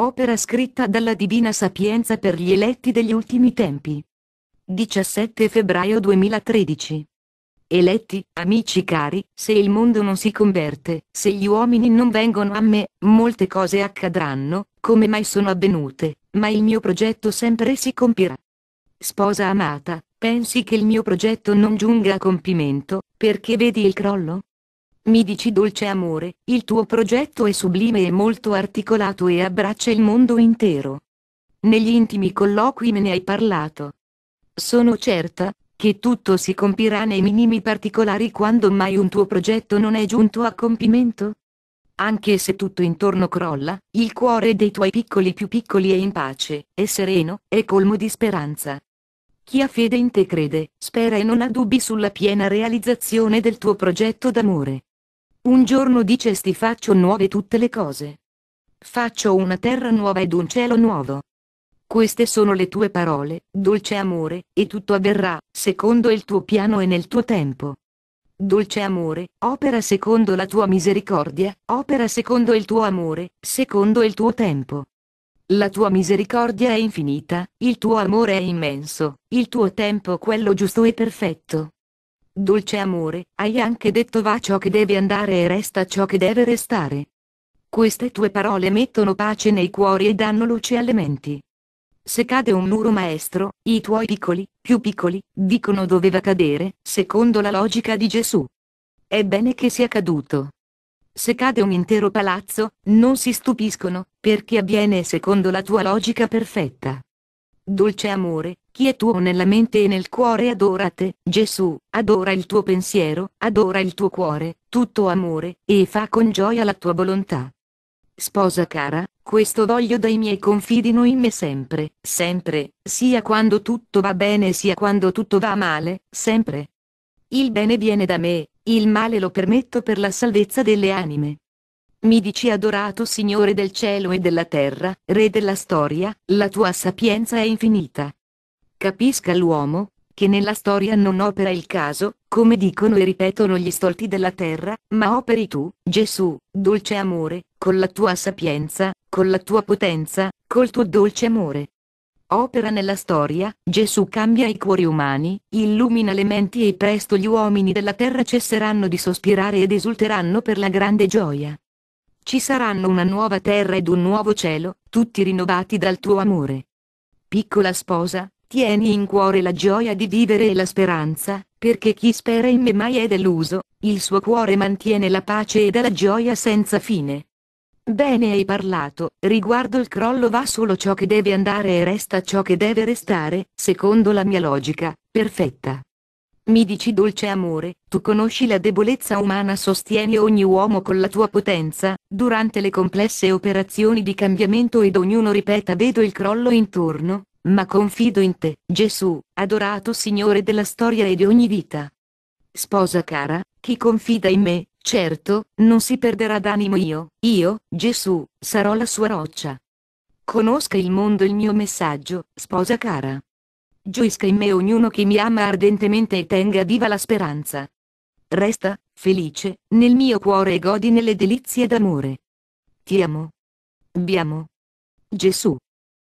Opera scritta dalla Divina Sapienza per gli eletti degli ultimi tempi. 17 febbraio 2013. Eletti, amici cari, se il mondo non si converte, se gli uomini non vengono a me, molte cose accadranno, come mai sono avvenute, ma il mio progetto sempre si compirà. Sposa amata, pensi che il mio progetto non giunga a compimento, perché vedi il crollo? Mi dici dolce amore, il tuo progetto è sublime e molto articolato e abbraccia il mondo intero. Negli intimi colloqui me ne hai parlato. Sono certa, che tutto si compirà nei minimi particolari quando mai un tuo progetto non è giunto a compimento? Anche se tutto intorno crolla, il cuore dei tuoi piccoli più piccoli è in pace, è sereno, è colmo di speranza. Chi ha fede in te crede, spera e non ha dubbi sulla piena realizzazione del tuo progetto d'amore. Un giorno dice sti faccio nuove tutte le cose. Faccio una terra nuova ed un cielo nuovo. Queste sono le tue parole, dolce amore, e tutto avverrà, secondo il tuo piano e nel tuo tempo. Dolce amore, opera secondo la tua misericordia, opera secondo il tuo amore, secondo il tuo tempo. La tua misericordia è infinita, il tuo amore è immenso, il tuo tempo quello giusto e perfetto. Dolce amore, hai anche detto va ciò che deve andare e resta ciò che deve restare. Queste tue parole mettono pace nei cuori e danno luce alle menti. Se cade un muro maestro, i tuoi piccoli, più piccoli, dicono doveva cadere, secondo la logica di Gesù. È bene che sia caduto. Se cade un intero palazzo, non si stupiscono, perché avviene secondo la tua logica perfetta. Dolce amore, chi è tuo nella mente e nel cuore adora te, Gesù, adora il tuo pensiero, adora il tuo cuore, tutto amore, e fa con gioia la tua volontà. Sposa cara, questo voglio dai miei confidino in me sempre, sempre, sia quando tutto va bene sia quando tutto va male, sempre. Il bene viene da me, il male lo permetto per la salvezza delle anime. Mi dici adorato Signore del cielo e della terra, Re della storia, la tua sapienza è infinita, Capisca l'uomo, che nella storia non opera il caso, come dicono e ripetono gli stolti della terra, ma operi tu, Gesù, dolce amore, con la tua sapienza, con la tua potenza, col tuo dolce amore. Opera nella storia, Gesù cambia i cuori umani, illumina le menti e presto gli uomini della terra cesseranno di sospirare ed esulteranno per la grande gioia. Ci saranno una nuova terra ed un nuovo cielo, tutti rinnovati dal tuo amore. Piccola sposa, Tieni in cuore la gioia di vivere e la speranza, perché chi spera in me mai è deluso, il suo cuore mantiene la pace ed è la gioia senza fine. Bene hai parlato, riguardo il crollo va solo ciò che deve andare e resta ciò che deve restare, secondo la mia logica, perfetta. Mi dici dolce amore, tu conosci la debolezza umana sostieni ogni uomo con la tua potenza, durante le complesse operazioni di cambiamento ed ognuno ripeta vedo il crollo intorno, ma confido in te, Gesù, adorato Signore della storia e di ogni vita. Sposa cara, chi confida in me, certo, non si perderà d'animo io, io, Gesù, sarò la sua roccia. Conosca il mondo il mio messaggio, sposa cara. Gioisca in me ognuno che mi ama ardentemente e tenga viva la speranza. Resta, felice, nel mio cuore e godi nelle delizie d'amore. Ti amo. Biamo. Gesù.